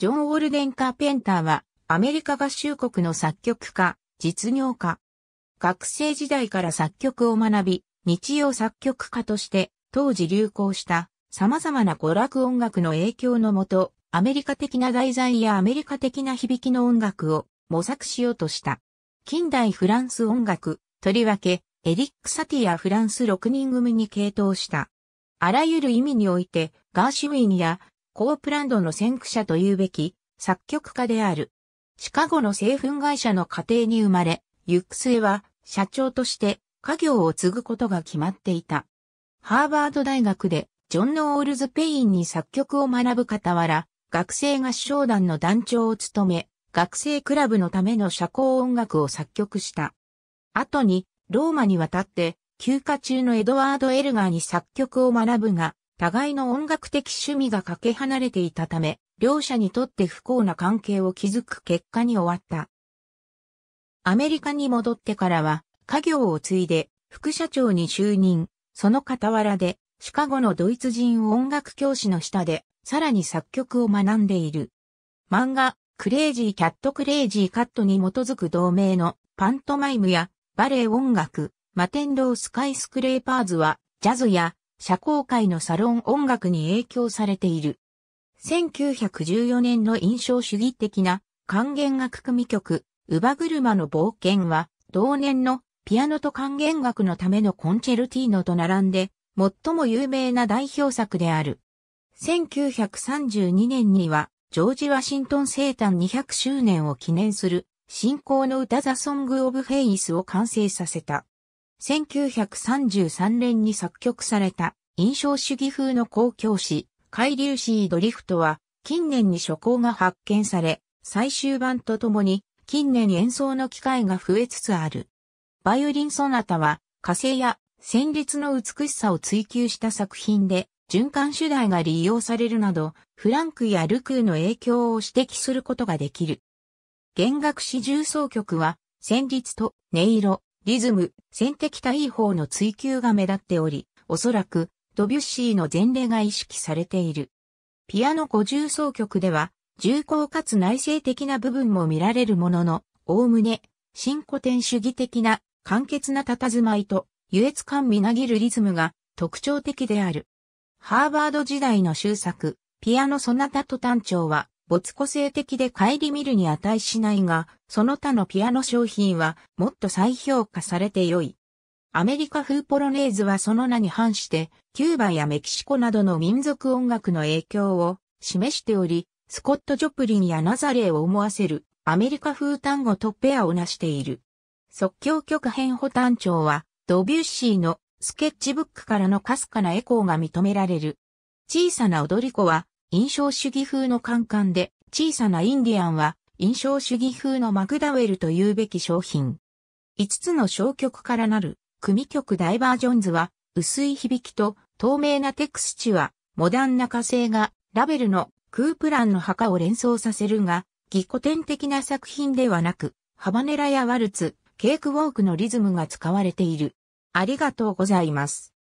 ジョン・ウォルデン・カーペンターは、アメリカ合衆国の作曲家、実業家。学生時代から作曲を学び、日曜作曲家として当時流行した様々な娯楽音楽の影響のもと、アメリカ的な題材やアメリカ的な響きの音楽を模索しようとした。近代フランス音楽、とりわけ、エリック・サティやフランス6人組に傾倒した。あらゆる意味において、ガーシュウィンやコープランドの先駆者と言うべき作曲家である。シカゴの製粉会社の家庭に生まれ、行く末は社長として家業を継ぐことが決まっていた。ハーバード大学でジョン・ノールズ・ペインに作曲を学ぶ傍ら、学生合唱団の団長を務め、学生クラブのための社交音楽を作曲した。後に、ローマに渡って、休暇中のエドワード・エルガーに作曲を学ぶが、互いの音楽的趣味がかけ離れていたため、両者にとって不幸な関係を築く結果に終わった。アメリカに戻ってからは、家業を継いで副社長に就任、その傍らでシカゴのドイツ人音楽教師の下で、さらに作曲を学んでいる。漫画、クレイジーキャットクレイジーカットに基づく同名のパントマイムやバレエ音楽、マテンロースカイスクレーパーズはジャズや社交界のサロン音楽に影響されている。1914年の印象主義的な還元楽組曲、ウバ車の冒険は、同年のピアノと還元楽のためのコンチェルティーノと並んで、最も有名な代表作である。1932年には、ジョージ・ワシントン生誕200周年を記念する、信仰の歌ザ・ソング・オブ・フェイスを完成させた。1933年に作曲された印象主義風の公共詩、海流詩ドリフトは近年に初稿が発見され、最終版とともに近年演奏の機会が増えつつある。バイオリンソナタは火星や旋律の美しさを追求した作品で循環主題が利用されるなど、フランクやルクーの影響を指摘することができる。弦楽四重奏曲は旋律と音色、リズム、線的対応の追求が目立っており、おそらく、ドビュッシーの前例が意識されている。ピアノ五重奏曲では、重厚かつ内省的な部分も見られるものの、おおむね、新古典主義的な、簡潔な佇まいと、優越感みなぎるリズムが特徴的である。ハーバード時代の終作、ピアノソナタと単調は、没個性的で帰り見るに値しないが、その他のピアノ商品はもっと再評価されて良い。アメリカ風ポロネーズはその名に反して、キューバやメキシコなどの民族音楽の影響を示しており、スコット・ジョプリンやナザレーを思わせるアメリカ風単語とペアを成している。即興曲編補単調は、ドビュッシーのスケッチブックからのかすかなエコーが認められる。小さな踊り子は、印象主義風のカンカンで、小さなインディアンは、印象主義風のマクダウェルというべき商品。5つの小曲からなる、組曲ダイバージョンズは、薄い響きと透明なテクスチュア、モダンな火星が、ラベルのクープランの墓を連想させるが、技古典的な作品ではなく、ハバネラやワルツ、ケークウォークのリズムが使われている。ありがとうございます。